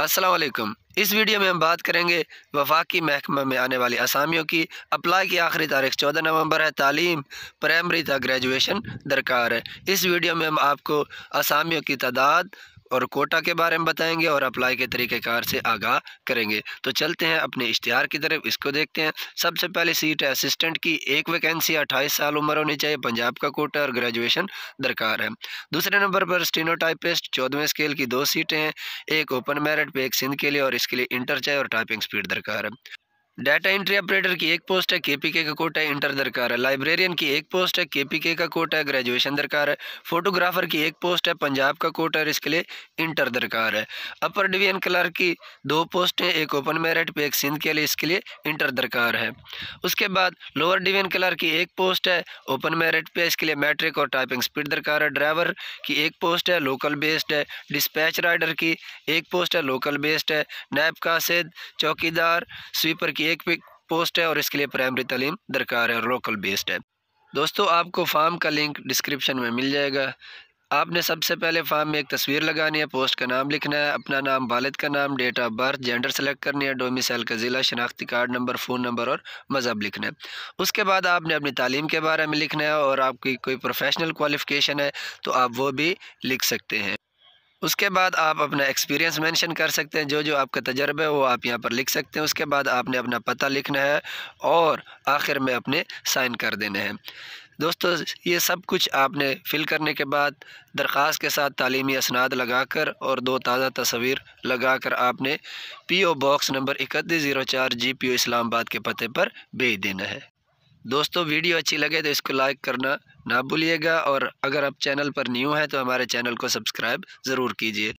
असलम इस वीडियो में हम बात करेंगे वफाकी महकमा में आने वाली असामियों की अप्लाई की आखिरी तारीख 14 नवंबर है तालीम प्राइमरी तक ग्रेजुएशन दरकार है इस वीडियो में हम आपको असामियों की तादाद और कोटा के बारे में बताएंगे और अप्लाई के तरीक़ेकार से आगाह करेंगे तो चलते हैं अपने इश्तहार की तरफ इसको देखते हैं सबसे पहले सीट है असिस्टेंट की एक वैकेंसी अट्ठाईस साल उम्र होनी चाहिए पंजाब का कोटा और ग्रेजुएशन दरकार है दूसरे नंबर पर स्टीनोटाइपिस्ट चौदहवें स्केल की दो सीटें हैं एक ओपन मेरिट पे एक सिंध के लिए और इसके लिए इंटर चाहिए और टाइपिंग स्पीड दरकार है डाटा एंट्री ऑपरेटर की एक पोस्ट है केपीके का कोटा है इंटर दरकार है लाइब्रेरियन की एक पोस्ट है केपीके का कोटा है ग्रेजुएशन दरकार है फोटोग्राफर की एक पोस्ट है पंजाब का कोटा है इसके लिए इंटर दरकार है अपर डिवीजन क्लर्क की दो पोस्ट है एक ओपन मेरिट पे एक सिंध के लिए इसके लिए इंटर दरकार है उसके बाद लोअर डिवीजन क्लर्क की एक पोस्ट है ओपन मेरिट पे इसके लिए मैट्रिक और टाइपिंग स्पीड दरकार है ड्राइवर की एक पोस्ट है लोकल बेस्ड है डिस्पैच राइडर की एक पोस्ट है लोकल बेस्ड है नैब कासिद चौकीदार स्वीपर की एक भी पोस्ट है और इसके लिए प्राइमरी तलीम दरकार है लोकल बेस्ड है दोस्तों आपको फार्म का लिंक डिस्क्रिप्शन में मिल जाएगा आपने सबसे पहले फार्म में एक तस्वीर लगानी है पोस्ट का नाम लिखना है अपना नाम वालद का नाम date of birth gender select करनी है डोमिसाइल का ज़िला शनाख्ती कार्ड नंबर फ़ोन नंबर और मज़हब लिखना है उसके बाद आपने अपनी तालीम के बारे में लिखना है और आपकी कोई प्रोफेशनल क्वालिफ़िकेशन है तो आप वो भी लिख सकते हैं उसके बाद आप अपना एक्सपीरियंस मेंशन कर सकते हैं जो जो आपका तजर्बे है वो आप यहाँ पर लिख सकते हैं उसके बाद आपने अपना पता लिखना है और आखिर में अपने साइन कर देने हैं दोस्तों ये सब कुछ आपने फिल करने के बाद दरख्वास्त के साथ तालीमी असनाद लगाकर और दो ताज़ा तस्वीर लगाकर आपने पीओ बॉक्स नंबर इकतीस ज़ीरो चार जी पी ओ इस्लामाबाद के पते पर भेज देना है दोस्तों वीडियो अच्छी लगे तो इसको लाइक करना ना भूलिएगा और अगर आप चैनल पर न्यू हैं तो हमारे चैनल को सब्सक्राइब ज़रूर कीजिए